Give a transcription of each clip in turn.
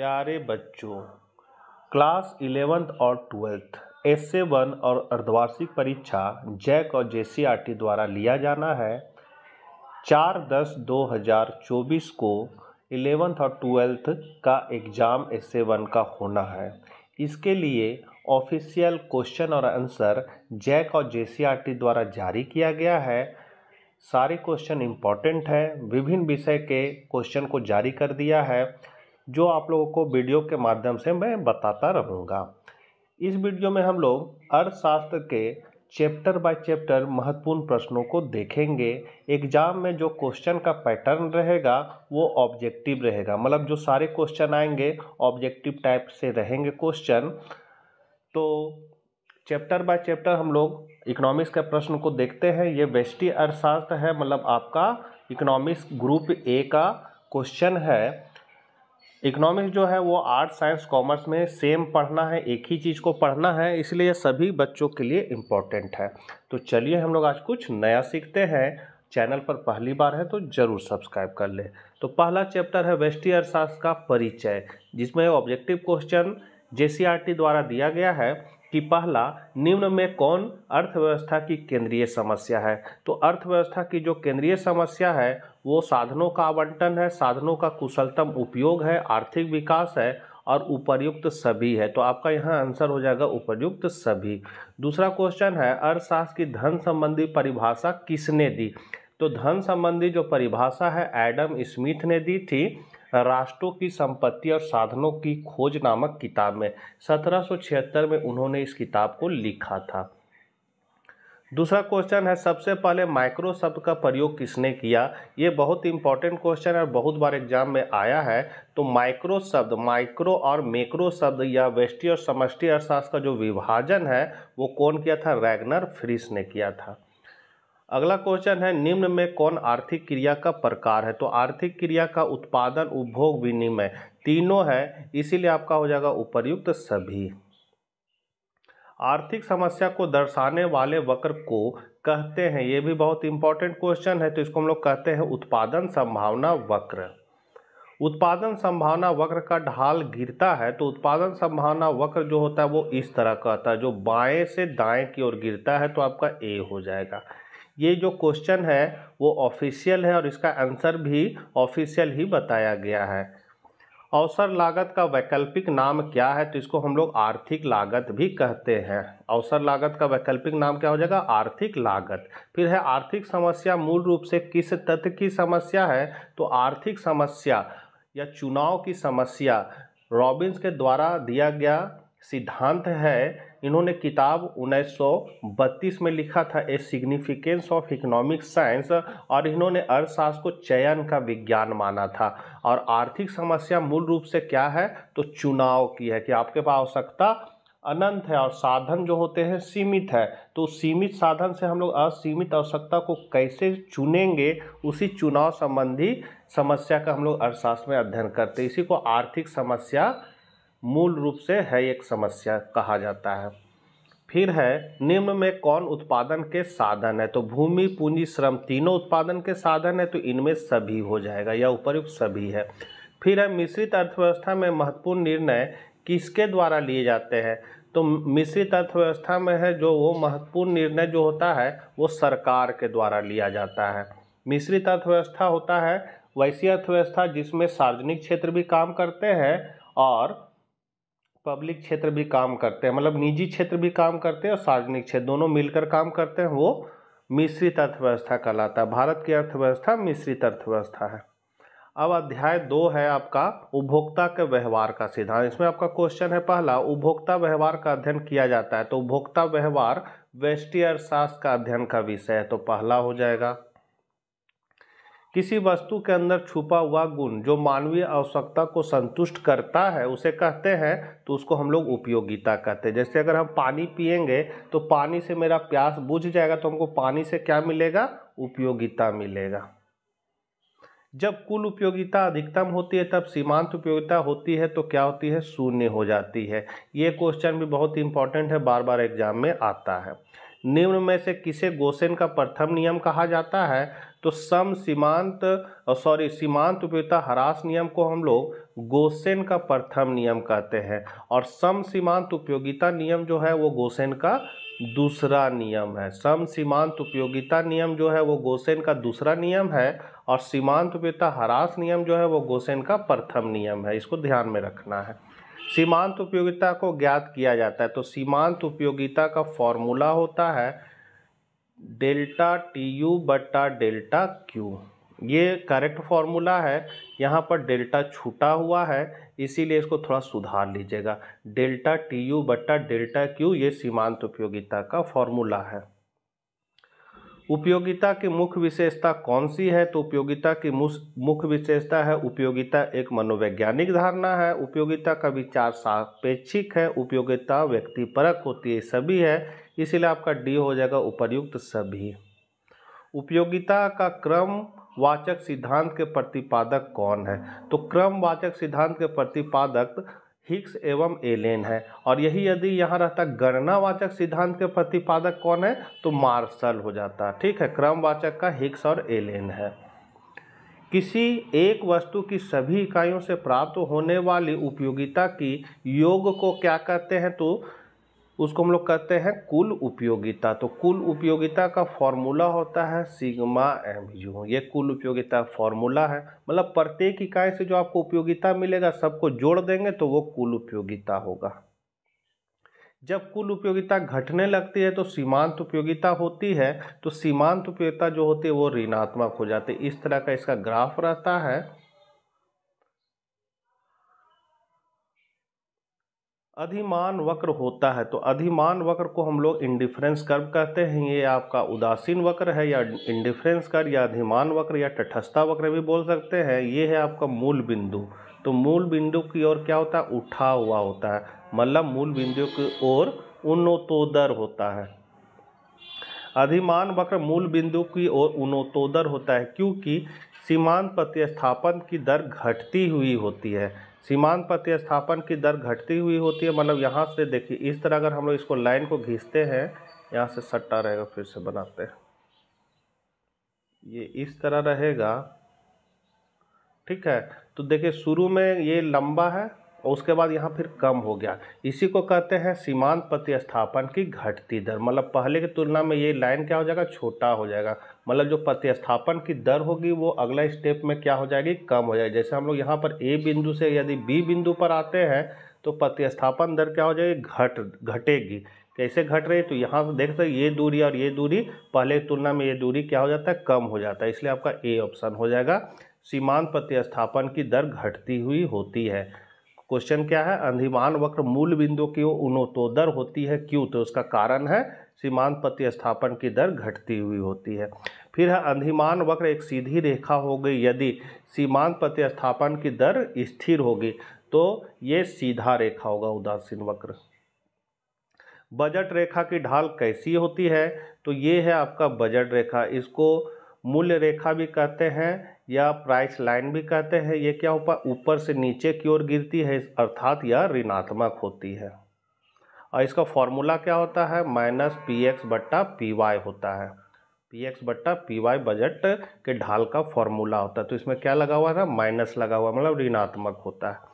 प्यारे बच्चों class eleventh और ट्वेल्थ एस ए वन और अर्धवार्षिक परीक्षा जैक और जे सी आर टी द्वारा लिया जाना है चार दस दो हज़ार चौबीस को इलेवेंथ और ट्वेल्थ का एग्ज़ाम एस ए वन का होना है इसके लिए ऑफिशियल क्वेश्चन और आंसर जैक और जे सी आर टी द्वारा जारी किया गया है सारे क्वेश्चन इम्पॉर्टेंट हैं विभिन्न विषय के क्वेश्चन को जारी कर दिया है जो आप लोगों को वीडियो के माध्यम से मैं बताता रहूँगा इस वीडियो में हम लोग अर्थशास्त्र के चैप्टर बाय चैप्टर महत्वपूर्ण प्रश्नों को देखेंगे एग्जाम में जो क्वेश्चन का पैटर्न रहेगा वो ऑब्जेक्टिव रहेगा मतलब जो सारे क्वेश्चन आएंगे ऑब्जेक्टिव टाइप से रहेंगे क्वेश्चन तो चैप्टर बाय चैप्टर हम लोग इकोनॉमिक्स के प्रश्न को देखते हैं ये वेस्टी अर्थशास्त्र है मतलब आपका इकोनॉमिक्स ग्रुप ए का क्वेश्चन है इकोनॉमिक्स जो है वो आर्ट साइंस कॉमर्स में सेम पढ़ना है एक ही चीज़ को पढ़ना है इसलिए सभी बच्चों के लिए इम्पोर्टेंट है तो चलिए हम लोग आज कुछ नया सीखते हैं चैनल पर पहली बार है तो ज़रूर सब्सक्राइब कर ले तो पहला चैप्टर है वेस्टी अर्थशास्त्र का परिचय जिसमें ऑब्जेक्टिव क्वेश्चन जे द्वारा दिया गया है कि पहला निम्न में कौन अर्थव्यवस्था की केंद्रीय समस्या है तो अर्थव्यवस्था की जो केंद्रीय समस्या है वो साधनों का आवंटन है साधनों का कुशलतम उपयोग है आर्थिक विकास है और उपर्युक्त सभी है तो आपका यहाँ आंसर हो जाएगा उपर्युक्त सभी दूसरा क्वेश्चन है अर्थशास्त्र की धन संबंधी परिभाषा किसने दी तो धन संबंधी जो परिभाषा है एडम स्मिथ ने दी थी राष्ट्रों की संपत्ति और साधनों की खोज नामक किताब में 1776 में उन्होंने इस किताब को लिखा था दूसरा क्वेश्चन है सबसे पहले माइक्रो शब्द का प्रयोग किसने किया ये बहुत इंपॉर्टेंट क्वेश्चन है और बहुत बार एग्जाम में आया है तो माइक्रो शब्द माइक्रो और मेक्रो शब्द या वेस्टी और समष्टि अर्थशास्त्र का जो विभाजन है वो कौन किया था रैगनर फ्रिस ने किया था अगला क्वेश्चन है निम्न में कौन आर्थिक क्रिया का प्रकार है तो आर्थिक क्रिया का उत्पादन उपभोग विनिमय तीनों है इसीलिए आपका हो जाएगा उपर्युक्त सभी आर्थिक समस्या को दर्शाने वाले वक्र को कहते हैं ये भी बहुत इंपॉर्टेंट क्वेश्चन है तो इसको हम लोग कहते हैं उत्पादन संभावना वक्र उत्पादन संभावना वक्र का ढाल गिरता है तो उत्पादन संभावना वक्र जो होता है वो इस तरह का होता है जो बाएं से दाएं की ओर गिरता है तो आपका ए हो जाएगा ये जो क्वेश्चन है वो ऑफिशियल है और इसका आंसर भी ऑफिशियल ही बताया गया है अवसर लागत का वैकल्पिक नाम क्या है तो इसको हम लोग आर्थिक लागत भी कहते हैं अवसर लागत का वैकल्पिक नाम क्या हो जाएगा आर्थिक लागत फिर है आर्थिक समस्या मूल रूप से किस तथ्य की समस्या है तो आर्थिक समस्या या चुनाव की समस्या रॉबिन्स के द्वारा दिया गया सिद्धांत है इन्होंने किताब 1932 में लिखा था a significance of economic science और इन्होंने अर्थशास्त्र को चयन का विज्ञान माना था और आर्थिक समस्या मूल रूप से क्या है तो चुनाव की है कि आपके पास आवश्यकता अनंत है और साधन जो होते हैं सीमित है तो सीमित साधन से हम लोग असीमित आवश्यकता को कैसे चुनेंगे उसी चुनाव संबंधी समस्या का हम लोग अर्थशास्त्र में अध्ययन करते इसी को आर्थिक समस्या मूल रूप से है एक समस्या कहा जाता है फिर है निम्न में कौन उत्पादन के साधन है तो भूमि पूंजी श्रम तीनों उत्पादन के साधन है तो इनमें सभी हो जाएगा या उपरयुक्त सभी है फिर है मिश्रित अर्थव्यवस्था में महत्वपूर्ण निर्णय किसके द्वारा लिए जाते हैं तो मिश्रित अर्थव्यवस्था में है जो वो महत्वपूर्ण निर्णय जो होता है वो सरकार के द्वारा लिया जाता है मिश्रित अर्थव्यवस्था होता है वैसी अर्थव्यवस्था जिसमें सार्वजनिक क्षेत्र भी काम करते हैं और पब्लिक क्षेत्र भी काम करते हैं मतलब निजी क्षेत्र भी काम करते हैं और सार्वजनिक क्षेत्र दोनों मिलकर काम करते हैं वो मिश्रित अर्थव्यवस्था कहलाता है भारत की अर्थव्यवस्था मिश्रित अर्थव्यवस्था है अब अध्याय दो है आपका उपभोक्ता के व्यवहार का सिद्धांत इसमें आपका क्वेश्चन है पहला उपभोक्ता व्यवहार का अध्ययन किया जाता है तो उपभोक्ता व्यवहार वेस्टियर शास्त्र का अध्ययन का विषय है तो पहला हो जाएगा किसी वस्तु के अंदर छुपा हुआ गुण जो मानवीय आवश्यकता को संतुष्ट करता है उसे कहते हैं तो उसको हम लोग उपयोगिता कहते हैं जैसे अगर हम पानी पियेंगे तो पानी से मेरा प्यास बुझ जाएगा तो हमको पानी से क्या मिलेगा उपयोगिता मिलेगा जब कुल उपयोगिता अधिकतम होती है तब सीमांत उपयोगिता होती है तो क्या होती है शून्य हो जाती है ये क्वेश्चन भी बहुत इंपॉर्टेंट है बार बार एग्जाम में आता है निम्न में से किसे गोसेन का प्रथम नियम कहा जाता है तो सम सीमांत सॉरी सीमांत उपयोगिता ह्रास नियम को हम लोग गोसेन का प्रथम नियम कहते हैं और सम सीमांत उपयोगिता नियम जो है वो गोसेन का दूसरा नियम है सम सीमांत उपयोगिता नियम जो है वो गोसेन का दूसरा नियम है और सीमांत उपयोगिता ह्रास नियम जो है वो गोसेन का प्रथम नियम है इसको ध्यान में रखना है सीमांत उपयोगिता को ज्ञात किया जाता है तो सीमांत उपयोगिता का फॉर्मूला होता है डेल्टा टी यू बट्टा डेल्टा क्यू ये करेक्ट फॉर्मूला है यहाँ पर डेल्टा छूटा हुआ है इसीलिए इसको थोड़ा सुधार लीजिएगा डेल्टा टी यू बट्टा डेल्टा क्यू ये सीमांत उपयोगिता का फॉर्मूला है उपयोगिता की मुख्य विशेषता कौन सी है तो उपयोगिता की मुख्य विशेषता है उपयोगिता एक मनोवैज्ञानिक धारणा है उपयोगिता का विचार सापेक्षिक है उपयोगिता व्यक्तिपरक होती है सभी है इसीलिए आपका डी हो जाएगा उपर्युक्त सभी उपयोगिता का क्रम वाचक सिद्धांत के प्रतिपादक कौन है तो क्रम वाचक सिद्धांत के प्रतिपादक हिक्स एवं एलेन है और यही यदि यहाँ रहता गणनावाचक सिद्धांत के प्रतिपादक कौन है तो मार्शल हो जाता ठीक है क्रमवाचक का हिक्स और एलेन है किसी एक वस्तु की सभी इकाइयों से प्राप्त होने वाली उपयोगिता की योग को क्या कहते हैं तो उसको हम लोग कहते हैं कुल उपयोगिता तो कुल उपयोगिता का फॉर्मूला होता है सिग्मा एम यू ये कुल उपयोगिता फॉर्मूला है मतलब प्रत्येक इकाई से जो आपको उपयोगिता मिलेगा सबको जोड़ देंगे तो वो कुल उपयोगिता होगा जब कुल उपयोगिता घटने लगती है तो सीमांत उपयोगिता होती है तो सीमांत उपयोगिता जो होती है वो ऋणात्मक हो जाती है इस तरह का इसका ग्राफ रहता है अधिमान वक्र होता है तो अधिमान वक्र को हम लोग इंडिफरेंस कर्व कहते हैं ये आपका उदासीन वक्र है या इंडिफरेंस कर्व या अधिमान वक्र या तटस्था वक्र भी बोल सकते हैं ये है आपका मूल बिंदु तो मूल बिंदु की ओर क्या होता है उठा हुआ होता है मतलब मूल बिंदु की ओर उन्नोतोदर होता है अधिमान वक्र मूल बिंदु की ओर उन्नोतोदर होता है क्योंकि सीमांत प्रतिस्थापन की दर घटती हुई होती है सीमांत प्रतिस्थापन की दर घटती हुई होती है मतलब यहाँ से देखिए इस तरह अगर हम लोग इसको लाइन को घिसते हैं यहाँ से सट्टा रहेगा फिर से बनाते हैं ये इस तरह रहेगा ठीक है तो देखिए शुरू में ये लंबा है और उसके बाद यहाँ फिर कम हो गया इसी को कहते हैं सीमांत प्रतिस्थापन की घटती दर मतलब पहले की तुलना में ये लाइन क्या हो जाएगा छोटा हो जाएगा मतलब जो प्रतिस्थापन की दर होगी वो अगला स्टेप में क्या हो जाएगी कम हो जाएगी जैसे हम लोग यहाँ पर ए बिंदु से यदि बी बिंदु पर आते हैं तो प्रतिस्थापन दर क्या हो जाएगी घट घटेगी कैसे घट रही है तो यहाँ से ये दूरी और ये दूरी पहले की तुलना में ये दूरी क्या हो जाता है कम हो जाता है इसलिए आपका ए ऑप्शन हो जाएगा सीमांत प्रतिस्थापन की दर घटती हुई होती है क्वेश्चन क्या है अंधिमान वक्र मूल बिंदु की उनोतोदर होती है क्यों तो उसका कारण है सीमांत प्रतिस्थापन की दर घटती हुई होती है फिर है अंधिमान वक्र एक सीधी रेखा हो गई यदि सीमांत प्रतिस्थापन की दर स्थिर होगी तो ये सीधा रेखा होगा उदासीन वक्र बजट रेखा की ढाल कैसी होती है तो ये है आपका बजट रेखा इसको मूल्य रेखा भी कहते हैं या प्राइस लाइन भी कहते हैं ये क्या है ऊपर से नीचे की ओर गिरती है अर्थात यह ऋणात्मक होती है और इसका फॉर्मूला क्या होता है माइनस पी एक्स बट्टा पी वाई होता है पी एक्स बट्टा पी वाई बजट के ढाल का फॉर्मूला होता है तो इसमें क्या लगा हुआ था माइनस लगा हुआ मतलब ऋणात्मक होता है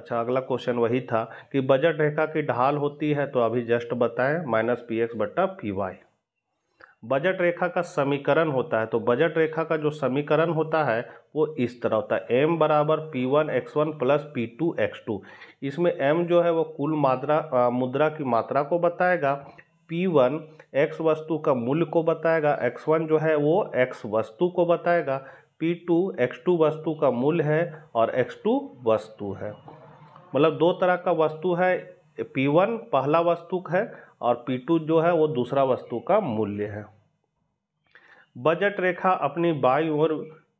अच्छा अगला क्वेश्चन वही था कि बजट रेखा की ढाल होती है तो अभी जस्ट बताएं माइनस पी एक्स बट्टा पी वाई बजट रेखा का समीकरण होता है तो बजट रेखा का जो समीकरण होता है वो इस तरह होता है एम बराबर P one X one plus P two X two इसमें एम जो है वो कुल मात्रा मुद्रा की मात्रा को बताएगा पी वन एक्स वस्तु का मूल्य को बताएगा एक्स वन जो है वो एक्स वस्तु को बताएगा पी टू एक्स टू वस्तु का मूल्य है और एक्स टू वस्तु है मतलब दो तरह का वस्तु है पी वन पहला वस्तु है और P2 जो है वो दूसरा वस्तु का मूल्य है बजट रेखा अपनी बाई ओर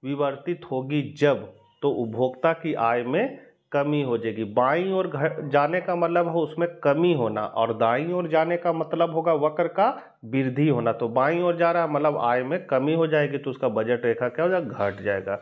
विवर्तित होगी जब तो उपभोक्ता की आय में कमी हो जाएगी बाई और जाने का मतलब हो उसमें कमी होना और दाई और जाने का मतलब होगा वक्र का वृद्धि होना तो बाई और जा रहा है मतलब आय में कमी हो जाएगी तो उसका बजट रेखा क्या हो जाएगा घट जाएगा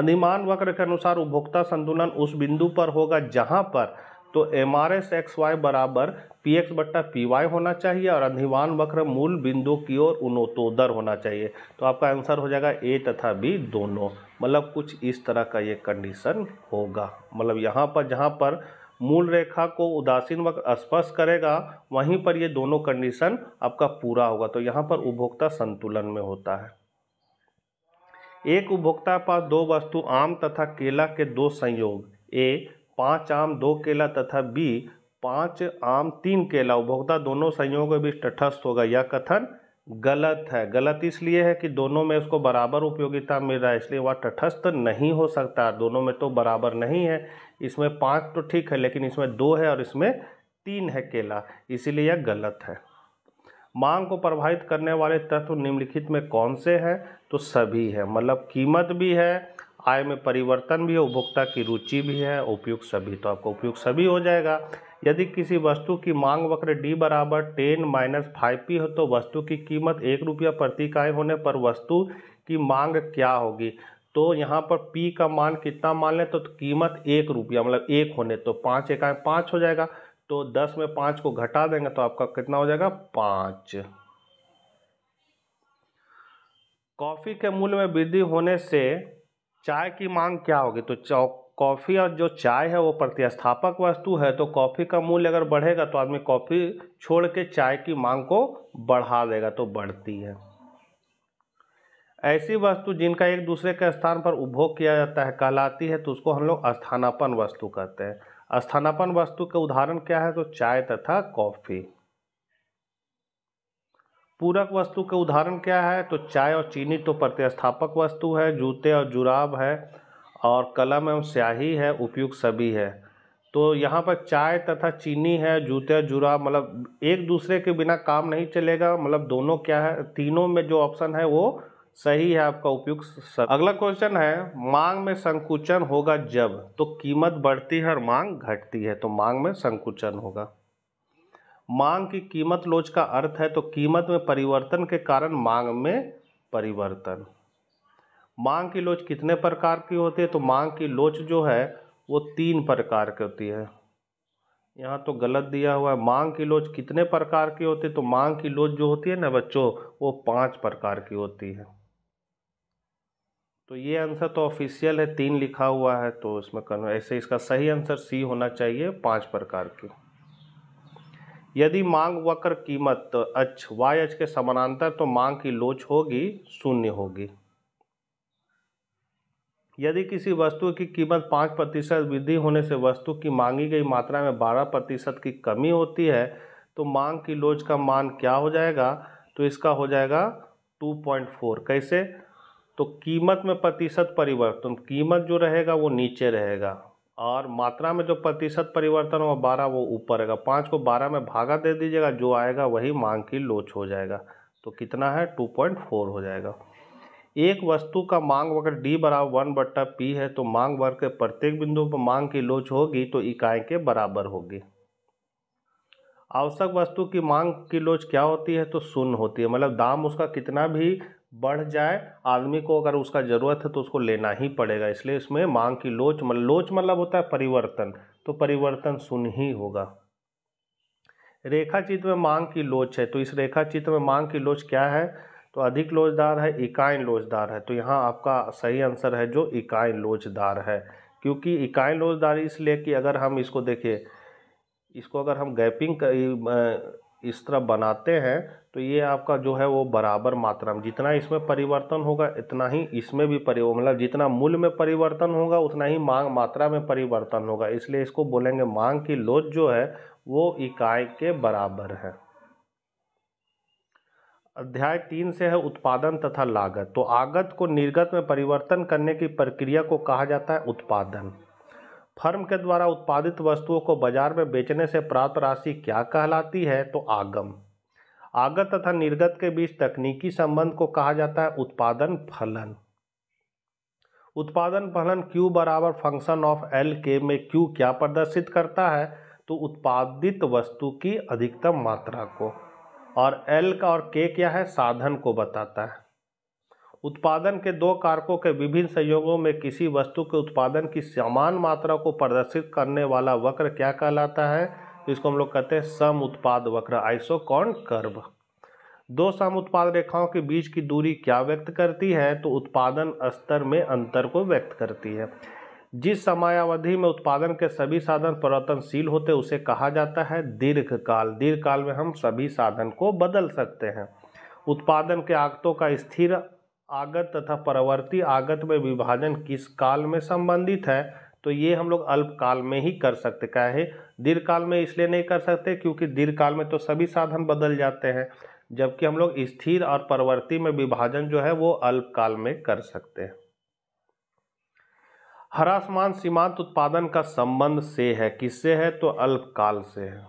अधिमान वक्र के अनुसार उपभोक्ता संतुलन उस बिंदु पर होगा जहाँ पर तो M R S X Y बराबर पी एक्स बट्टा पी वाई होना चाहिए और अधिवान वक्र मूल बिंदु की ओर उनोतोदर होना चाहिए तो आपका आंसर हो जाएगा ए तथा बी दोनों मतलब कुछ इस तरह का ये कंडीशन होगा मतलब यहाँ पर जहाँ पर मूल रेखा को उदासीन वक्र स्पर्श करेगा वहीं पर ये दोनों कंडीशन आपका पूरा होगा तो यहाँ पर उपभोक्ता संतुलन में होता है एक उपभोक्ता पास दो वस्तु आम तथा केला के दो संयोग ए पाँच आम दो केला तथा बी पाँच आम तीन केला उपभोक्ता दोनों संयोग के बीच तटस्थ होगा यह कथन गलत है गलत इसलिए है कि दोनों में उसको बराबर उपयोगिता मिल रहा है इसलिए वह तटस्थ नहीं हो सकता दोनों में तो बराबर नहीं है इसमें पाँच तो ठीक है लेकिन इसमें दो है और इसमें तीन है केला इसीलिए यह गलत है मांग को प्रभावित करने वाले तत्व निम्नलिखित में कौन से हैं तो सभी है मतलब कीमत भी है आय में परिवर्तन भी है उपभोक्ता की रुचि भी है उपयुक्त सभी तो आपका उपयुक्त सभी हो जाएगा यदि किसी वस्तु की मांग वक्र डी बराबर टेन माइनस फाइव पी हो तो वस्तु की कीमत एक रुपया प्रति इकाई होने पर वस्तु की मांग क्या होगी तो यहाँ पर पी का मान कितना मान लें तो कीमत एक रुपया मतलब एक होने तो पाँच इकाई पाँच हो जाएगा तो दस में पाँच को घटा देंगे तो आपका कितना हो जाएगा पाँच कॉफ़ी के मूल्य में वृद्धि होने से चाय की मांग क्या होगी तो चौ कॉफ़ी और जो चाय है वो प्रतिस्थापक वस्तु है तो कॉफ़ी का मूल्य अगर बढ़ेगा तो आदमी कॉफ़ी छोड़ के चाय की मांग को बढ़ा देगा तो बढ़ती है ऐसी वस्तु जिनका एक दूसरे के स्थान पर उपभोग किया जाता है कहलाती है तो उसको हम लोग स्थानापन वस्तु कहते हैं स्थानापन वस्तु के उदाहरण क्या है तो चाय तथा कॉफ़ी पूरक वस्तु के उदाहरण क्या है तो चाय और चीनी तो प्रतिस्थापक वस्तु है जूते और जुराब है और कलम एवं स्याही है उपयुक्त सभी है तो यहाँ पर चाय तथा चीनी है जूते और जुराब मतलब एक दूसरे के बिना काम नहीं चलेगा मतलब दोनों क्या है तीनों में जो ऑप्शन है वो सही है आपका उपयुक्त अगला क्वेश्चन है मांग में संकुचन होगा जब तो कीमत बढ़ती है और मांग घटती है तो मांग में संकुचन होगा मांग की कीमत लोच का अर्थ है तो कीमत में परिवर्तन के कारण मांग में परिवर्तन मांग की लोच कितने प्रकार की होती है तो मांग की लोच जो है वो तीन प्रकार की होती है यहाँ तो गलत दिया हुआ है मांग की लोच कितने प्रकार की होती है तो मांग की लोच जो होती है ना बच्चों वो पांच प्रकार की होती है तो ये आंसर तो ऑफिशियल है तीन लिखा हुआ है तो इसमें ऐसे इसका सही आंसर सी होना चाहिए पांच प्रकार की यदि मांग वक्र कीमत अच वाई अच के समानांतर तो मांग की लोच होगी शून्य होगी यदि किसी वस्तु की कीमत पाँच प्रतिशत वृद्धि होने से वस्तु की मांगी गई मात्रा में बारह प्रतिशत की कमी होती है तो मांग की लोच का मान क्या हो जाएगा तो इसका हो जाएगा टू पॉइंट फोर कैसे तो कीमत में प्रतिशत परिवर्तन कीमत जो रहेगा वो नीचे रहेगा और मात्रा में जो प्रतिशत परिवर्तन हुआ बारह वो ऊपर रहेगा पाँच को बारह में भागा दे दीजिएगा जो आएगा वही मांग की लोच हो जाएगा तो कितना है टू पॉइंट फोर हो जाएगा एक वस्तु का मांग अगर डी बराबर वन बट्टा पी है तो मांग वर्ग के प्रत्येक बिंदु पर मांग की लोच होगी तो इकाई के बराबर होगी आवश्यक वस्तु की मांग की लोच क्या होती है तो शून्य होती है मतलब दाम उसका कितना भी बढ़ जाए आदमी को अगर उसका ज़रूरत है तो उसको लेना ही पड़ेगा इसलिए इसमें मांग की लोच मतलब लोच मतलब होता है परिवर्तन तो परिवर्तन सुन ही होगा रेखा चित्र में मांग की लोच है तो इस रेखा चित्र में मांग की लोच क्या है तो अधिक लोचदार है इकाई लोचदार है तो यहाँ आपका सही आंसर है जो इकाई लोचदार है क्योंकि इकाई लोचदार इसलिए कि अगर हम इसको देखें इसको अगर हम गैपिंग इस तरह बनाते हैं तो ये आपका जो है वो बराबर मात्रा में जितना इसमें परिवर्तन होगा इतना ही इसमें भी परिवर्तन मतलब जितना मूल्य में परिवर्तन होगा उतना ही मांग मात्रा में परिवर्तन होगा इसलिए इसको बोलेंगे मांग की लोच जो है वो इकाई के बराबर है अध्याय तीन से है उत्पादन तथा लागत तो आगत को निर्गत में परिवर्तन करने की प्रक्रिया को कहा जाता है उत्पादन फर्म के द्वारा उत्पादित वस्तुओं को बाजार में बेचने से प्राप्त राशि क्या कहलाती है तो आगम आगत तथा निर्गत के बीच तकनीकी संबंध को कहा जाता है उत्पादन फलन उत्पादन फलन Q बराबर फंक्शन ऑफ L के में Q क्या प्रदर्शित करता है तो उत्पादित वस्तु की अधिकतम मात्रा को और L का और K क्या है साधन को बताता है उत्पादन के दो कारकों के विभिन्न संयोगों में किसी वस्तु के उत्पादन की समान मात्रा को प्रदर्शित करने वाला वक्र क्या कहलाता है इसको हम लोग कहते हैं सम उत्पाद वक्र आइसोकॉन कर्व दो सम उत्पाद रेखाओं के बीच की दूरी क्या व्यक्त करती है तो उत्पादन स्तर में अंतर को व्यक्त करती है जिस समयावधि में उत्पादन के सभी साधन परिवर्तनशील होते उसे कहा जाता है दीर्घकाल दीर्घकाल दीर्घ काल में हम सभी साधन को बदल सकते हैं उत्पादन के आगतों का स्थिर आगत तथा परवर्ती आगत में विभाजन किस काल में संबंधित है तो ये हम लोग अल्पकाल में ही कर सकते क्या दीर्घ दीर्घकाल में इसलिए नहीं कर सकते क्योंकि दीर्घकाल में तो सभी साधन बदल जाते हैं जबकि हम लोग स्थिर और परवर्ती में विभाजन जो है वो अल्पकाल में कर सकते हैं हरासमान सीमांत उत्पादन का संबंध से है किससे है तो अल्पकाल से है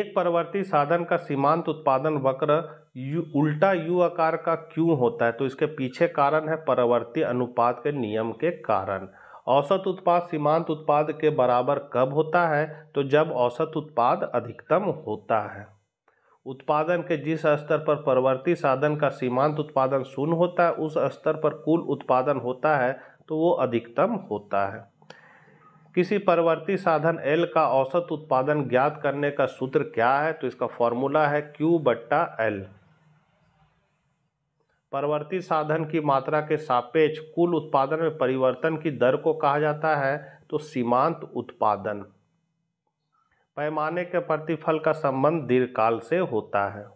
एक परवर्ती साधन का सीमांत उत्पादन वक्र यू उल्टा यू आकार का क्यों होता है तो इसके पीछे कारण है परवर्ती अनुपात के नियम के कारण औसत उत्पाद सीमांत उत्पाद के बराबर कब होता है तो जब औसत उत्पाद अधिकतम होता है उत्पादन के जिस स्तर पर परवर्ती साधन का सीमांत उत्पादन शून्य होता है उस स्तर पर कुल उत्पादन होता है तो वो अधिकतम होता है किसी परवर्ती साधन एल का औसत उत्पादन ज्ञात करने का सूत्र क्या है तो इसका फॉर्मूला है क्यू बट्टा एल परवर्ती साधन की मात्रा के सापेक्ष कुल उत्पादन में परिवर्तन की दर को कहा जाता है तो सीमांत उत्पादन पैमाने के प्रतिफल का संबंध दीर्घकाल से होता है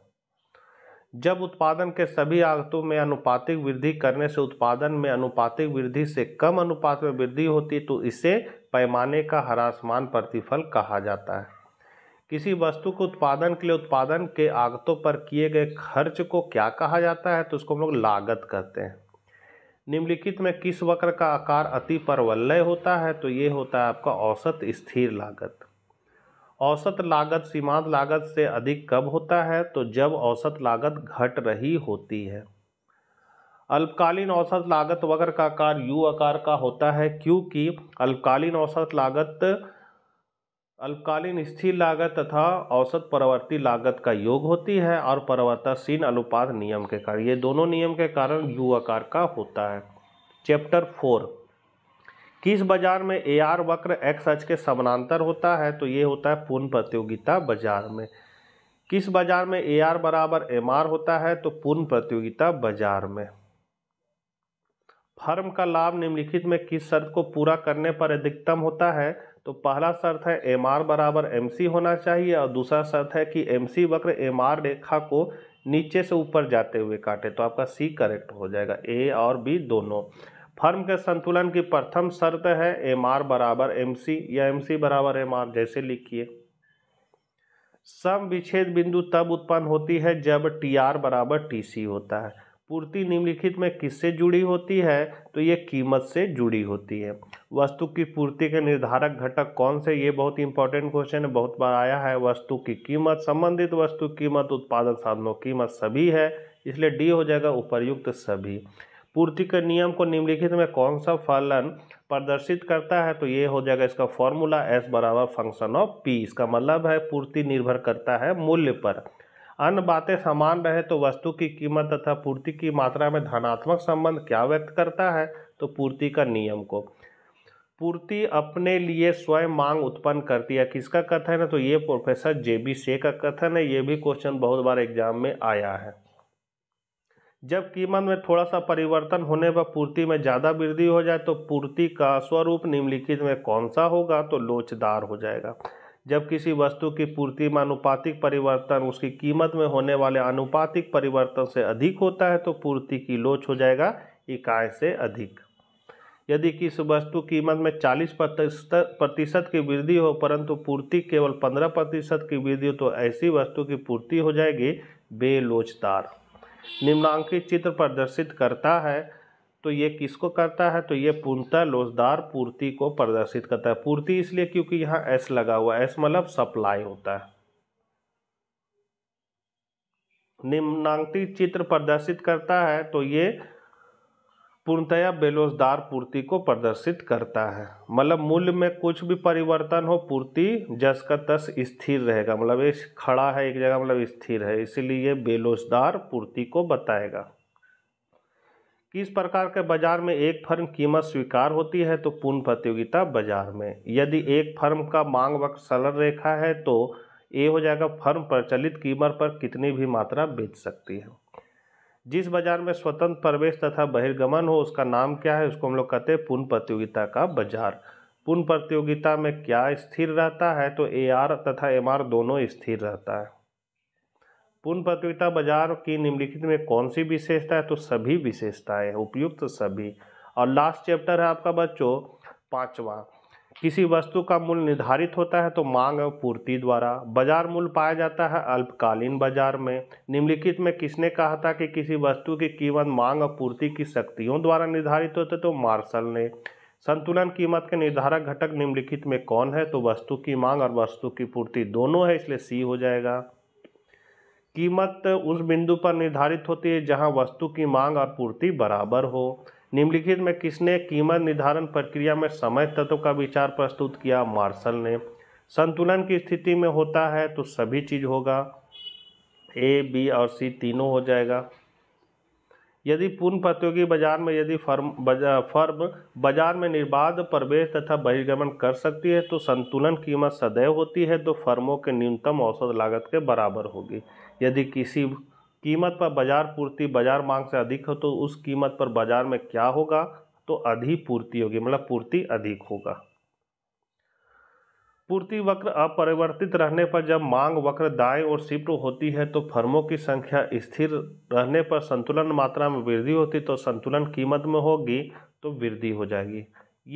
जब उत्पादन के सभी आगतों में अनुपातिक वृद्धि करने से उत्पादन में अनुपातिक वृद्धि से कम अनुपात में वृद्धि होती तो इसे पैमाने का हरासमान प्रतिफल कहा जाता है किसी वस्तु के उत्पादन के लिए उत्पादन के आगतों पर किए गए खर्च को क्या कहा जाता है तो उसको हम लोग लागत कहते हैं निम्नलिखित में किस वक्र का आकार अति परवलय होता है तो ये होता है आपका औसत स्थिर लागत औसत लागत सीमांत लागत से अधिक कब होता है तो जब औसत लागत घट रही होती है अल्पकालीन औसत लागत वक्र का आकार यू आकार का होता है क्योंकि अल्पकालीन औसत लागत अल्पकालीन स्थिर लागत तथा औसत परवर्ती लागत का योग होती है और परिवर्तनशील अनुपात नियम के कारण ये दोनों नियम के कारण यू आकार का होता है चैप्टर फोर किस बाजार में ए आर वक्र एक्स एच के समानांतर होता है तो ये होता है पूर्ण प्रतियोगिता बाजार में किस बाजार में ए आर बराबर एम आर होता है तो पूर्ण प्रतियोगिता बाजार में फर्म का लाभ निम्नलिखित में किस शर्त को पूरा करने पर अधिकतम होता है तो पहला शर्त है एम आर बराबर एम सी होना चाहिए और दूसरा शर्त है कि एम सी वक्र एम आर रेखा को नीचे से ऊपर जाते हुए काटे तो आपका सी करेक्ट हो जाएगा ए और बी दोनों फर्म के संतुलन की प्रथम शर्त है एम आर बराबर एम सी या एम सी बराबर एम आर जैसे लिखिए सम विच्छेद बिंदु तब उत्पन्न होती है जब टी आर बराबर टी सी होता है पूर्ति निम्नलिखित में किससे जुड़ी होती है तो ये कीमत से जुड़ी होती है वस्तु की पूर्ति के निर्धारक घटक कौन से ये बहुत इंपॉर्टेंट क्वेश्चन है बहुत बार आया है वस्तु की कीमत संबंधित वस्तु कीमत उत्पादक साधनों कीमत सभी है इसलिए डी हो जाएगा उपरयुक्त सभी पूर्ति के नियम को निम्नलिखित में कौन सा फलन प्रदर्शित करता है तो ये हो जाएगा इसका फॉर्मूला एस बराबर फंक्शन ऑफ पी इसका मतलब है पूर्ति निर्भर करता है मूल्य पर अन्य बातें समान रहे तो वस्तु की कीमत तथा पूर्ति की मात्रा में धनात्मक संबंध क्या व्यक्त करता है तो पूर्ति का नियम को पूर्ति अपने लिए स्वयं मांग उत्पन्न करती है किसका कथन है तो ये प्रोफेसर जे बी से का कथन है ये भी क्वेश्चन बहुत बार एग्जाम में आया है जब कीमत में थोड़ा सा परिवर्तन होने पर पूर्ति में ज़्यादा वृद्धि हो जाए तो पूर्ति का स्वरूप निम्नलिखित में कौन सा होगा तो लोचदार हो जाएगा जब किसी वस्तु की पूर्ति में अनुपातिक परिवर्तन उसकी कीमत में होने वाले अनुपातिक परिवर्तन से अधिक होता है तो पूर्ति की लोच हो जाएगा इकाई से अधिक यदि किसी वस्तु कीमत में 40 प्रतिशत की वृद्धि हो परंतु पूर्ति केवल 15 प्रतिशत की वृद्धि हो तो ऐसी वस्तु की पूर्ति हो जाएगी बेलोचदार निम्नांकित चित्र प्रदर्शित करता है तो ये किसको करता है तो ये पूर्णतः लोजदार पूर्ति को प्रदर्शित करता है पूर्ति इसलिए क्योंकि यहाँ एस लगा हुआ है एस मतलब सप्लाई होता है निम्नांकित चित्र प्रदर्शित करता है तो ये पूर्णतया बेलोजदार पूर्ति को प्रदर्शित करता है मतलब मूल्य में कुछ भी परिवर्तन हो पूर्ति जस का तस स्थिर रहेगा मतलब ये खड़ा है एक जगह मतलब स्थिर है इसीलिए बेलोजदार पूर्ति को बताएगा किस प्रकार के बाजार में एक फर्म कीमत स्वीकार होती है तो पूर्ण प्रतियोगिता बाजार में यदि एक फर्म का मांग वक्त सरल रेखा है तो ये हो जाएगा फर्म प्रचलित कीमत पर कितनी भी मात्रा बेच सकती है जिस बाजार में स्वतंत्र प्रवेश तथा बहिर्गमन हो उसका नाम क्या है उसको हम लोग कहते हैं पूर्ण प्रतियोगिता का बाजार पूर्ण प्रतियोगिता में क्या स्थिर रहता है तो ए आर तथा एम आर दोनों स्थिर रहता है पूर्ण प्रतियोगिता बाजार की निम्नलिखित में कौन सी विशेषता है तो सभी विशेषताएं उपयुक्त तो सभी और लास्ट चैप्टर है आपका बच्चों पांचवा किसी वस्तु का मूल्य निर्धारित होता है तो मांग और पूर्ति द्वारा बाजार मूल्य पाया जाता है अल्पकालीन बाजार में निम्नलिखित में किसने कहा था कि किसी वस्तु की कीमत मांग और पूर्ति की शक्तियों द्वारा निर्धारित होते तो मार्शल ने संतुलन कीमत के निर्धारक घटक निम्नलिखित में कौन है तो वस्तु की मांग और वस्तु की पूर्ति दोनों है इसलिए सी हो जाएगा कीमत उस बिंदु पर निर्धारित होती है जहां वस्तु की मांग और पूर्ति बराबर हो निम्नलिखित में किसने कीमत निर्धारण प्रक्रिया में समय तत्व का विचार प्रस्तुत किया मार्शल ने संतुलन की स्थिति में होता है तो सभी चीज होगा ए बी और सी तीनों हो जाएगा यदि पूर्ण प्रतियोगी बाजार में यदि फर्म बजा, फर्म बाजार में निर्बाध प्रवेश तथा बहिर्गमन कर सकती है तो संतुलन कीमत सदैव होती है तो फर्मों के न्यूनतम औसत लागत के बराबर होगी यदि किसी कीमत पर बाजार पूर्ति बाजार मांग से अधिक हो तो उस कीमत पर बाजार में क्या होगा तो अधिपूर्ति होगी मतलब पूर्ति अधिक होगा पूर्ति वक्र अपरिवर्तित रहने पर जब मांग वक्र दाएं और शिफ्ट होती है तो फर्मों की संख्या स्थिर रहने पर संतुलन मात्रा में वृद्धि होती तो संतुलन कीमत में होगी तो वृद्धि हो जाएगी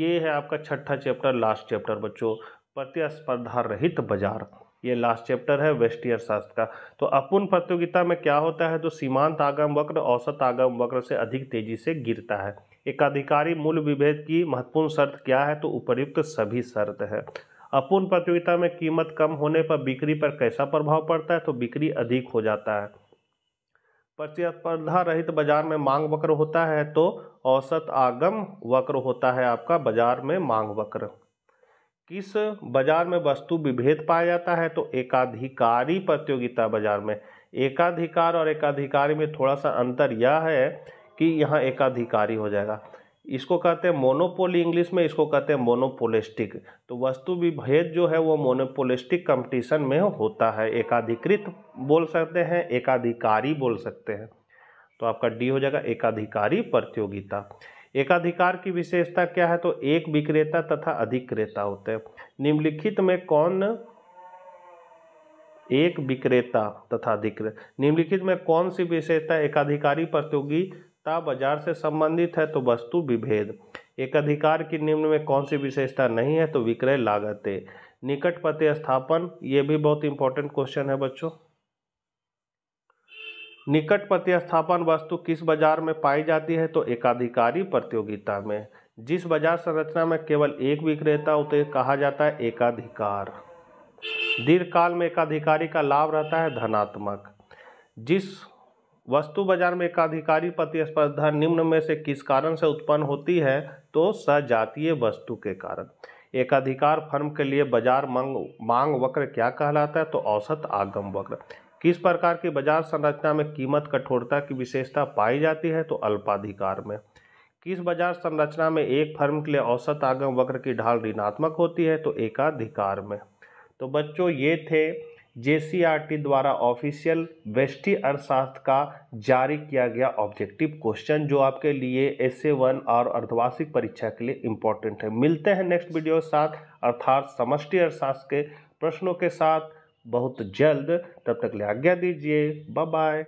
ये है आपका छठा चैप्टर लास्ट चैप्टर बच्चों प्रतिस्पर्धा रहित बाजार ये लास्ट चैप्टर है वेस्टियर शास्त्र का तो अपूर्ण प्रतियोगिता में क्या होता है तो सीमांत आगम वक्र औसत आगम वक्र से अधिक तेजी से गिरता है एकाधिकारी मूल विभेद की महत्वपूर्ण शर्त क्या है तो उपर्युक्त सभी शर्त है अपूर्ण प्रतियोगिता में कीमत कम होने पर बिक्री पर कैसा प्रभाव पड़ता है तो बिक्री अधिक हो जाता है प्रतिस्पर्धा रहित बाजार में मांग वक्र होता है तो औसत आगम वक्र होता है आपका बाजार में मांग वक्र किस बाजार में वस्तु विभेद पाया जाता है तो एकाधिकारी प्रतियोगिता बाजार में एकाधिकार और एकाधिकारी में थोड़ा सा अंतर यह है कि यहाँ एकाधिकारी हो जाएगा इसको कहते हैं मोनोपोली इंग्लिश में इसको कहते हैं मोनोपोलिस्टिक तो वस्तु विभेद जो है वो मोनोपोलिस्टिक कंपटीशन में होता है एकाधिकृत बोल सकते हैं एकाधिकारी बोल सकते हैं तो आपका डी हो जाएगा एकाधिकारी प्रतियोगिता एकाधिकार की विशेषता क्या है तो एक विक्रेता तथा अधिक क्रेता होते हैं निम्नलिखित में कौन एक विक्रेता तथा अधिक निम्नलिखित में कौन सी विशेषता एकाधिकारी प्रतियोगिता बाजार से संबंधित है तो वस्तु विभेद एकाधिकार की निम्न में कौन सी विशेषता नहीं है तो विक्रय लागत निकट प्रतिस्थापन ये भी बहुत इंपॉर्टेंट क्वेश्चन है बच्चों निकट प्रतिस्थापन वस्तु किस बाजार में पाई जाती है तो एकाधिकारी प्रतियोगिता में जिस बाजार संरचना में केवल एक विक्रेता हो तो कहा जाता है एकाधिकार दीर्घकाल में एकाधिकारी का लाभ रहता है धनात्मक जिस वस्तु बाजार में एकाधिकारी प्रतिस्पर्धा निम्न में से किस कारण से उत्पन्न होती है तो सजातीय वस्तु के कारण एकाधिकार फर्म के लिए बाजार मांग मांग वक्र क्या कहलाता है तो औसत आगम वक्र किस प्रकार की बाजार संरचना में कीमत कठोरता की विशेषता पाई जाती है तो अल्पाधिकार में किस बाजार संरचना में एक फर्म के लिए औसत आगम वक्र की ढाल ऋणात्मक होती है तो एकाधिकार में तो बच्चों ये थे जे द्वारा ऑफिशियल वेस्टी अर्थशास्त्र का जारी किया गया ऑब्जेक्टिव क्वेश्चन जो आपके लिए एस ए वन और अर्धवार्षिक परीक्षा के लिए इम्पोर्टेंट है मिलते हैं नेक्स्ट वीडियो के साथ अर्थात समष्टि अर्थशास्त्र के प्रश्नों के साथ बहुत जल्द तब तक ले आज्ञा दीजिए बाय बाय